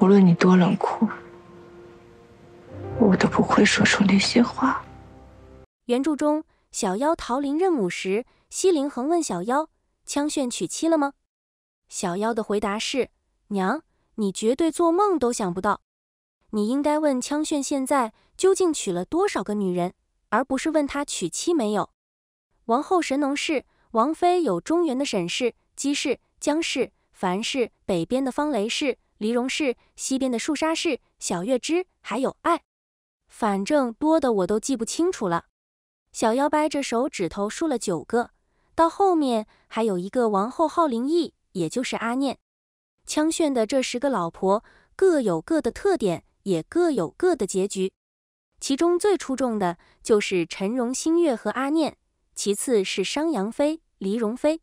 无论你多冷酷，我都不会说出那些话。原著中，小妖桃林任务时，西陵恒问小妖：“枪炫娶妻了吗？”小妖的回答是：“娘，你绝对做梦都想不到。你应该问枪炫现在究竟娶了多少个女人，而不是问他娶妻没有。”王后神农氏，王妃有中原的沈氏、姬氏、姜氏、樊氏，北边的方雷氏。黎荣氏、西边的树沙氏、小月枝，还有爱，反正多的我都记不清楚了。小妖掰着手指头数了九个，到后面还有一个王后号灵异，也就是阿念。枪炫的这十个老婆各有各的特点，也各有各的结局。其中最出众的就是陈荣星月和阿念，其次是商杨妃、黎荣妃。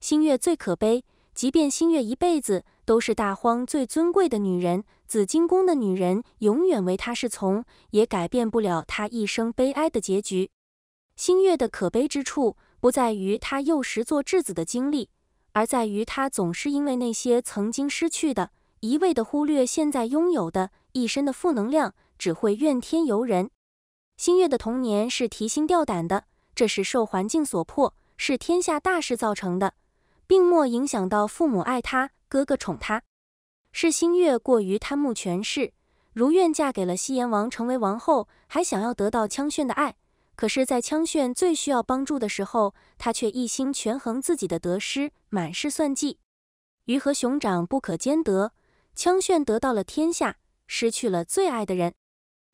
星月最可悲，即便星月一辈子。都是大荒最尊贵的女人，紫金宫的女人永远为她侍从，也改变不了她一生悲哀的结局。星月的可悲之处不在于他幼时做质子的经历，而在于他总是因为那些曾经失去的，一味的忽略现在拥有的，一身的负能量只会怨天尤人。星月的童年是提心吊胆的，这是受环境所迫，是天下大事造成的，并没影响到父母爱他。哥哥宠她，是星月过于贪慕权势，如愿嫁给了西炎王，成为王后，还想要得到枪炫的爱。可是，在枪炫最需要帮助的时候，他却一心权衡自己的得失，满是算计。鱼和熊掌不可兼得，枪炫得到了天下，失去了最爱的人；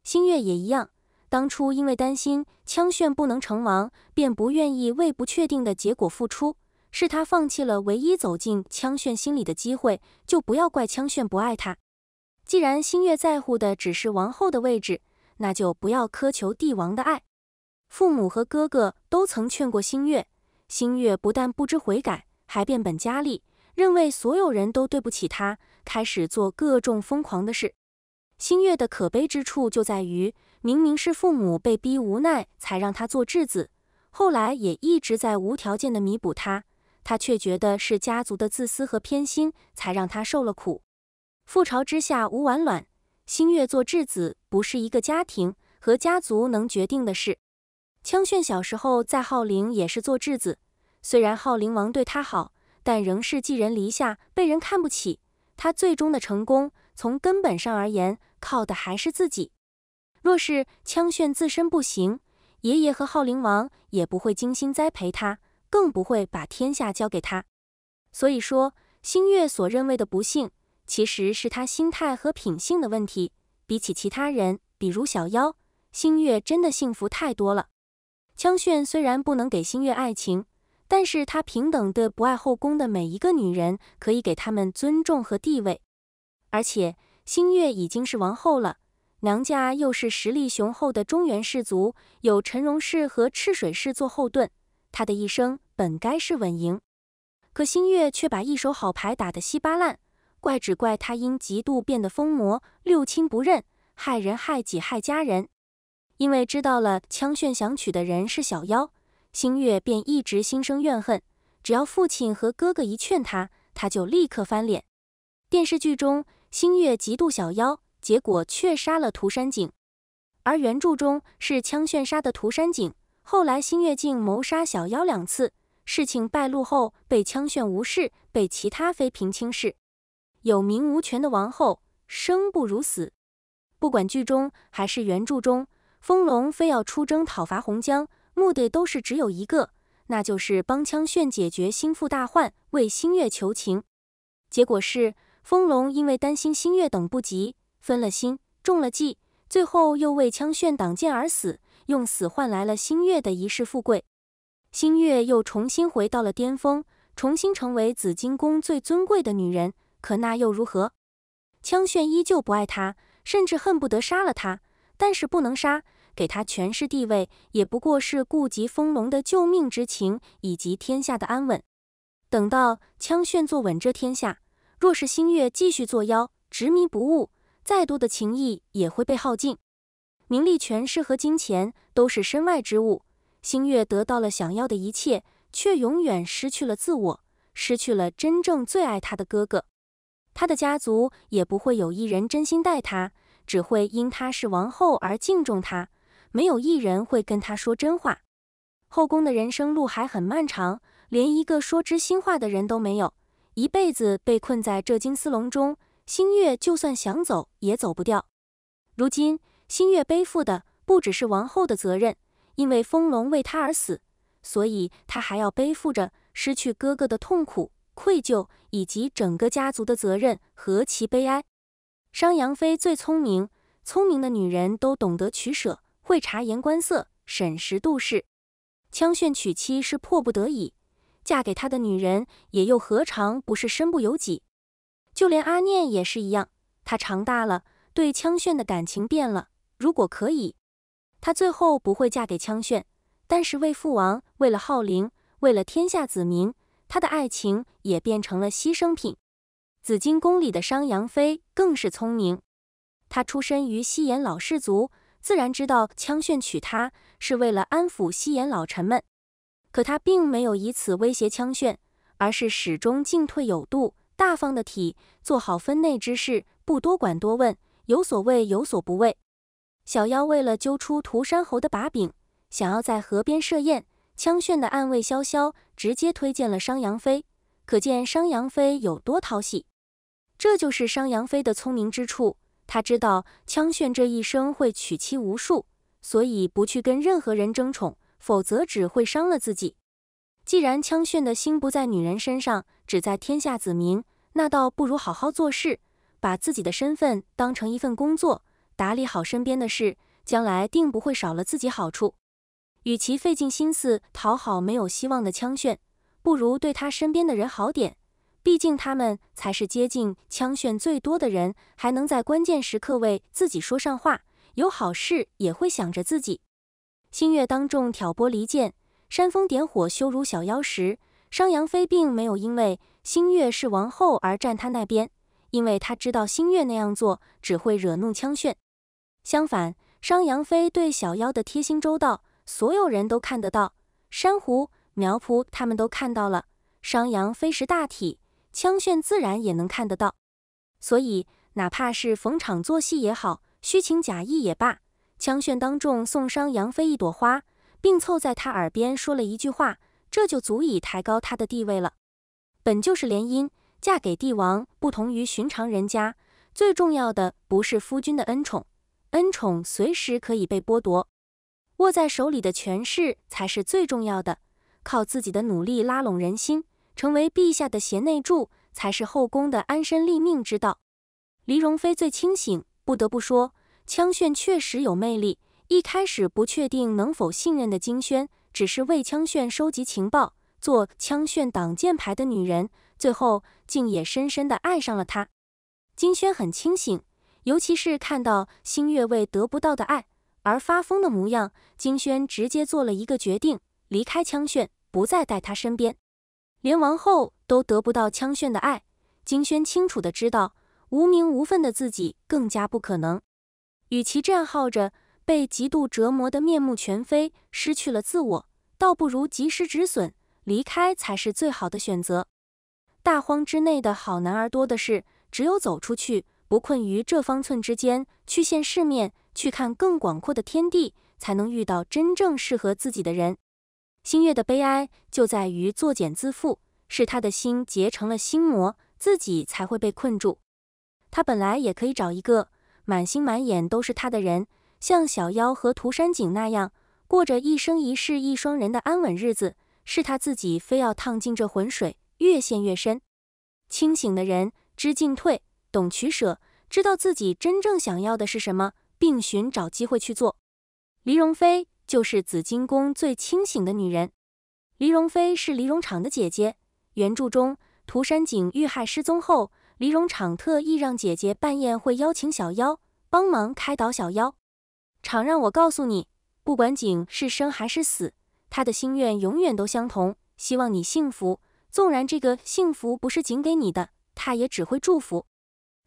星月也一样，当初因为担心枪炫不能成王，便不愿意为不确定的结果付出。是他放弃了唯一走进枪炫心里的机会，就不要怪枪炫不爱他。既然星月在乎的只是王后的位置，那就不要苛求帝王的爱。父母和哥哥都曾劝过星月，星月不但不知悔改，还变本加厉，认为所有人都对不起他，开始做各种疯狂的事。星月的可悲之处就在于，明明是父母被逼无奈才让他做质子，后来也一直在无条件的弥补他。他却觉得是家族的自私和偏心才让他受了苦。覆巢之下无完卵，星月做质子不是一个家庭和家族能决定的事。枪炫小时候在浩灵也是做质子，虽然浩灵王对他好，但仍是寄人篱下，被人看不起。他最终的成功，从根本上而言，靠的还是自己。若是枪炫自身不行，爷爷和浩灵王也不会精心栽培他。更不会把天下交给他，所以说星月所认为的不幸，其实是他心态和品性的问题。比起其他人，比如小妖，星月真的幸福太多了。江炫虽然不能给星月爱情，但是他平等的不爱后宫的每一个女人，可以给他们尊重和地位。而且星月已经是王后了，娘家又是实力雄厚的中原氏族，有陈荣氏和赤水氏做后盾，她的一生。本该是稳赢，可星月却把一手好牌打得稀巴烂，怪只怪他因嫉妒变得疯魔，六亲不认，害人害己害家人。因为知道了枪炫想娶的人是小妖，星月便一直心生怨恨，只要父亲和哥哥一劝他，他就立刻翻脸。电视剧中，星月嫉妒小妖，结果却杀了涂山璟；而原著中是枪炫杀的涂山璟。后来，星月竟谋杀小妖两次。事情败露后，被枪炫无视，被其他妃嫔轻视，有名无权的王后生不如死。不管剧中还是原著中，丰隆非要出征讨伐洪江，目的都是只有一个，那就是帮枪炫解决心腹大患，为星月求情。结果是，丰隆因为担心星月等不及，分了心，中了计，最后又为枪炫挡箭而死，用死换来了星月的一世富贵。星月又重新回到了巅峰，重新成为紫金宫最尊贵的女人。可那又如何？枪炫依旧不爱她，甚至恨不得杀了她。但是不能杀，给她权势地位，也不过是顾及风龙的救命之情，以及天下的安稳。等到枪炫坐稳这天下，若是星月继续作妖，执迷不悟，再多的情谊也会被耗尽。名利权势和金钱都是身外之物。星月得到了想要的一切，却永远失去了自我，失去了真正最爱他的哥哥。他的家族也不会有一人真心待他，只会因他是王后而敬重他。没有一人会跟他说真话。后宫的人生路还很漫长，连一个说知心话的人都没有。一辈子被困在这金丝笼中，星月就算想走也走不掉。如今，星月背负的不只是王后的责任。因为风龙为他而死，所以他还要背负着失去哥哥的痛苦、愧疚以及整个家族的责任，何其悲哀！商阳妃最聪明，聪明的女人都懂得取舍，会察言观色、审时度势。枪炫娶妻是迫不得已，嫁给他的女人也又何尝不是身不由己？就连阿念也是一样，他长大了，对枪炫的感情变了。如果可以，她最后不会嫁给枪炫，但是为父王，为了浩灵，为了天下子民，她的爱情也变成了牺牲品。紫金宫里的商阳妃更是聪明，她出身于西炎老氏族，自然知道枪炫娶她是为了安抚西炎老臣们，可她并没有以此威胁枪炫，而是始终进退有度，大方的体做好分内之事，不多管多问，有所为有所不为。小妖为了揪出涂山侯的把柄，想要在河边设宴。枪炫的暗卫萧萧直接推荐了商羊飞，可见商羊飞有多讨喜。这就是商羊飞的聪明之处，他知道枪炫这一生会娶妻无数，所以不去跟任何人争宠，否则只会伤了自己。既然枪炫的心不在女人身上，只在天下子民，那倒不如好好做事，把自己的身份当成一份工作。打理好身边的事，将来定不会少了自己好处。与其费尽心思讨好没有希望的枪炫，不如对他身边的人好点。毕竟他们才是接近枪炫最多的人，还能在关键时刻为自己说上话，有好事也会想着自己。星月当众挑拨离间、煽风点火、羞辱小妖时，商阳飞并没有因为星月是王后而站他那边，因为他知道星月那样做只会惹怒枪炫。相反，商杨飞对小妖的贴心周到，所有人都看得到。珊瑚、苗圃他们都看到了，商杨飞识大体，枪炫自然也能看得到。所以，哪怕是逢场作戏也好，虚情假意也罢，枪炫当众送商杨飞一朵花，并凑在他耳边说了一句话，这就足以抬高他的地位了。本就是联姻，嫁给帝王不同于寻常人家，最重要的不是夫君的恩宠。恩宠随时可以被剥夺，握在手里的权势才是最重要的。靠自己的努力拉拢人心，成为陛下的贤内助，才是后宫的安身立命之道。黎容妃最清醒，不得不说，枪炫确实有魅力。一开始不确定能否信任的金萱，只是为枪炫收集情报、做枪炫挡箭牌的女人，最后竟也深深的爱上了他。金萱很清醒。尤其是看到星月为得不到的爱而发疯的模样，金轩直接做了一个决定：离开枪炫，不再带他身边。连王后都得不到枪炫的爱，金轩清楚的知道，无名无份的自己更加不可能。与其这样耗着，被极度折磨的面目全非，失去了自我，倒不如及时止损，离开才是最好的选择。大荒之内的好男儿多的是，只有走出去。不困于这方寸之间，去见世面，去看更广阔的天地，才能遇到真正适合自己的人。星月的悲哀就在于作茧自缚，是他的心结成了心魔，自己才会被困住。他本来也可以找一个满心满眼都是他的人，像小妖和涂山璟那样，过着一生一世一双人的安稳日子。是他自己非要趟进这浑水，越陷越深。清醒的人知进退。懂取舍，知道自己真正想要的是什么，并寻找机会去做。黎荣飞就是紫金宫最清醒的女人。黎荣飞是黎荣厂的姐姐。原著中，涂山璟遇害失踪后，黎荣厂特意让姐姐办宴会，邀请小妖帮忙开导小妖。厂让我告诉你，不管璟是生还是死，他的心愿永远都相同，希望你幸福。纵然这个幸福不是景给你的，他也只会祝福。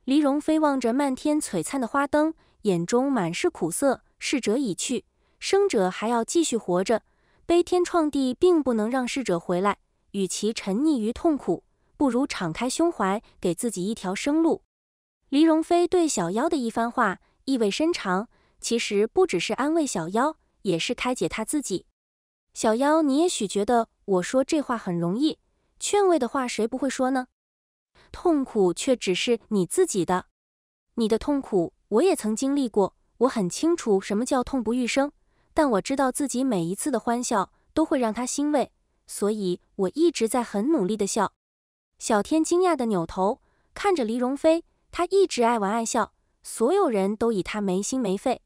黎荣飞望着漫天璀璨的花灯，眼中满是苦涩。逝者已去，生者还要继续活着。悲天创地，并不能让逝者回来。与其沉溺于痛苦，不如敞开胸怀，给自己一条生路。黎荣飞对小妖的一番话意味深长，其实不只是安慰小妖，也是开解他自己。小妖，你也许觉得我说这话很容易，劝慰的话谁不会说呢？痛苦却只是你自己的，你的痛苦我也曾经历过，我很清楚什么叫痛不欲生。但我知道自己每一次的欢笑都会让他欣慰，所以我一直在很努力的笑。小天惊讶的扭头看着黎荣飞，他一直爱玩爱笑，所有人都以他没心没肺。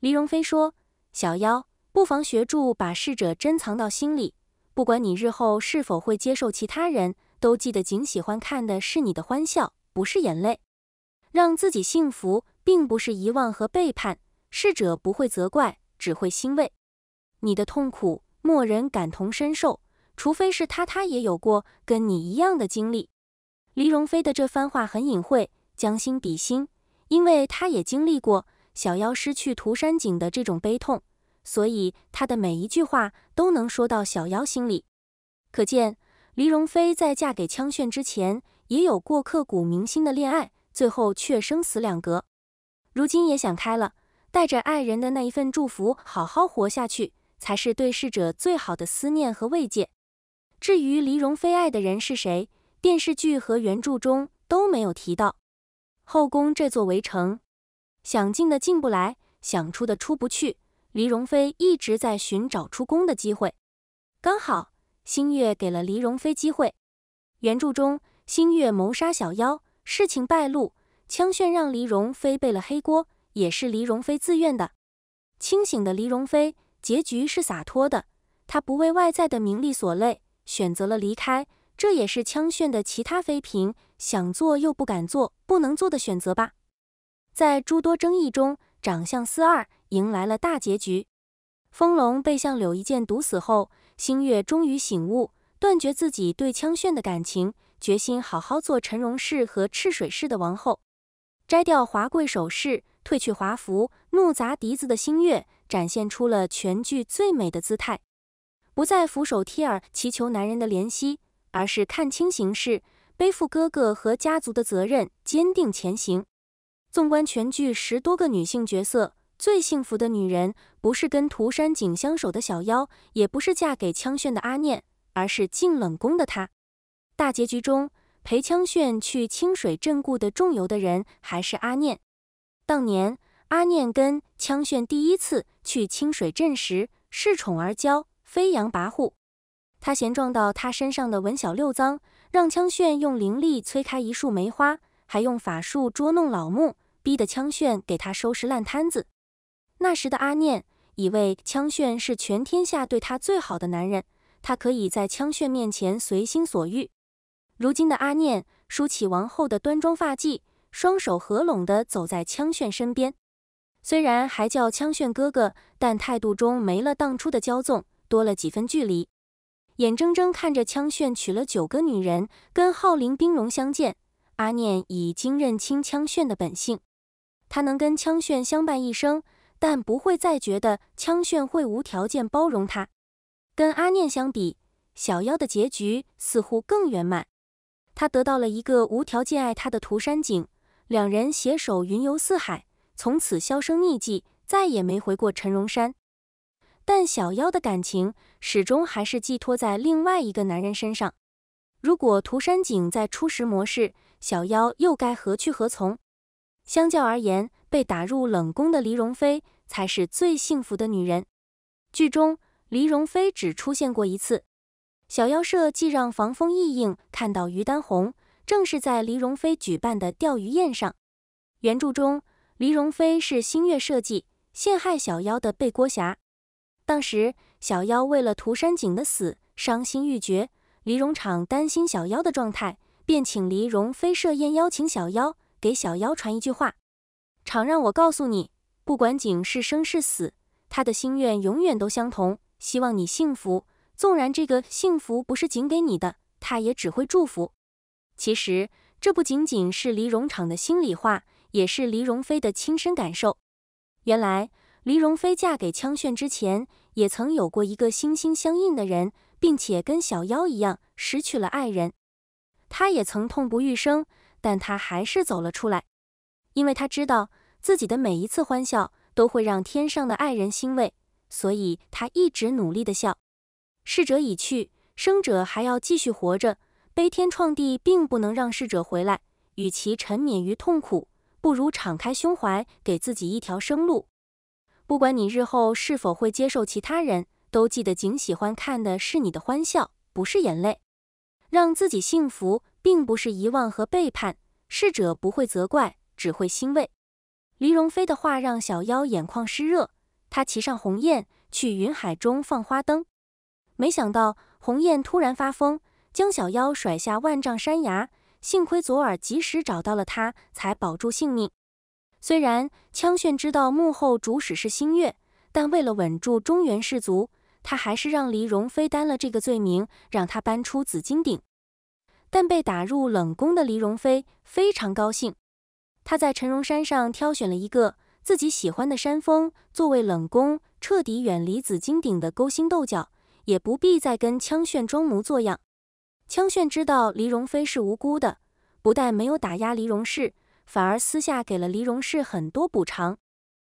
黎荣飞说：“小妖，不妨学住把逝者珍藏到心里，不管你日后是否会接受其他人。”都记得，景喜欢看的是你的欢笑，不是眼泪。让自己幸福，并不是遗忘和背叛。逝者不会责怪，只会欣慰。你的痛苦，莫人感同身受，除非是他，他也有过跟你一样的经历。黎荣飞的这番话很隐晦，将心比心，因为他也经历过小妖失去涂山璟的这种悲痛，所以他的每一句话都能说到小妖心里。可见。黎荣飞在嫁给枪炫之前，也有过刻骨铭心的恋爱，最后却生死两隔。如今也想开了，带着爱人的那一份祝福，好好活下去，才是对逝者最好的思念和慰藉。至于黎荣飞爱的人是谁，电视剧和原著中都没有提到。后宫这座围城，想进的进不来，想出的出不去。黎荣飞一直在寻找出宫的机会，刚好。星月给了黎容妃机会。原著中，星月谋杀小妖，事情败露，枪炫让黎容飞背了黑锅，也是黎容飞自愿的。清醒的黎容飞，结局是洒脱的，他不为外在的名利所累，选择了离开，这也是枪炫的其他妃嫔想做又不敢做、不能做的选择吧。在诸多争议中，长相思二迎来了大结局。风龙被向柳一剑毒死后。星月终于醒悟，断绝自己对枪炫的感情，决心好好做陈荣氏和赤水氏的王后，摘掉华贵首饰，褪去华服，怒砸笛子的星月展现出了全剧最美的姿态，不再俯首贴耳祈求男人的怜惜，而是看清形势，背负哥哥和家族的责任，坚定前行。纵观全剧十多个女性角色。最幸福的女人，不是跟涂山璟相守的小妖，也不是嫁给枪炫的阿念，而是进冷宫的她。大结局中，陪枪炫去清水镇故的重游的人还是阿念。当年阿念跟枪炫第一次去清水镇时，恃宠而骄，飞扬跋扈。他嫌撞到他身上的文小六脏，让枪炫用灵力催开一束梅花，还用法术捉弄老木，逼得枪炫给他收拾烂摊子。那时的阿念以为枪炫是全天下对他最好的男人，他可以在枪炫面前随心所欲。如今的阿念梳起王后的端庄发髻，双手合拢地走在枪炫身边，虽然还叫枪炫哥哥，但态度中没了当初的骄纵，多了几分距离。眼睁睁看着枪炫娶了九个女人，跟浩林兵戎相见，阿念已经认清枪炫的本性。他能跟枪炫相伴一生。但不会再觉得枪炫会无条件包容他。跟阿念相比，小妖的结局似乎更圆满。他得到了一个无条件爱他的涂山璟，两人携手云游四海，从此销声匿迹，再也没回过陈荣山。但小妖的感情始终还是寄托在另外一个男人身上。如果涂山璟在初识模式，小妖又该何去何从？相较而言。被打入冷宫的黎容妃才是最幸福的女人。剧中黎容妃只出现过一次，小妖社既让防风意应看到于丹红，正是在黎容妃举办的钓鱼宴上。原著中黎容妃是星月设计陷害小妖的背锅侠。当时小妖为了涂山璟的死伤心欲绝，黎容昶担心小妖的状态，便请黎容妃设宴邀请小妖，给小妖传一句话。常让我告诉你，不管景是生是死，他的心愿永远都相同，希望你幸福。纵然这个幸福不是景给你的，他也只会祝福。其实，这不仅仅是黎荣场的心里话，也是黎荣飞的亲身感受。原来，黎荣飞嫁给枪炫之前，也曾有过一个心心相印的人，并且跟小妖一样失去了爱人，他也曾痛不欲生，但他还是走了出来，因为他知道。自己的每一次欢笑都会让天上的爱人欣慰，所以他一直努力的笑。逝者已去，生者还要继续活着。悲天创地并不能让逝者回来。与其沉湎于痛苦，不如敞开胸怀，给自己一条生路。不管你日后是否会接受其他人，都记得仅喜欢看的是你的欢笑，不是眼泪。让自己幸福，并不是遗忘和背叛。逝者不会责怪，只会欣慰。黎荣飞的话让小妖眼眶湿热，他骑上鸿雁去云海中放花灯，没想到鸿雁突然发疯，将小妖甩下万丈山崖，幸亏左耳及时找到了他，才保住性命。虽然枪炫知道幕后主使是星月，但为了稳住中原氏族，他还是让黎荣飞担了这个罪名，让他搬出紫金顶。但被打入冷宫的黎荣飞非常高兴。他在辰荣山上挑选了一个自己喜欢的山峰作为冷宫，彻底远离紫金顶的勾心斗角，也不必再跟枪炫装模作样。枪炫知道黎荣飞是无辜的，不但没有打压黎荣氏，反而私下给了黎荣氏很多补偿。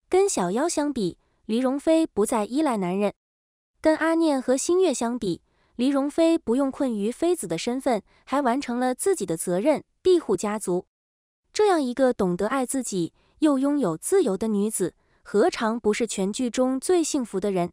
跟小妖相比，黎荣飞不再依赖男人；跟阿念和星月相比，黎荣飞不用困于妃子的身份，还完成了自己的责任，庇护家族。这样一个懂得爱自己又拥有自由的女子，何尝不是全剧中最幸福的人？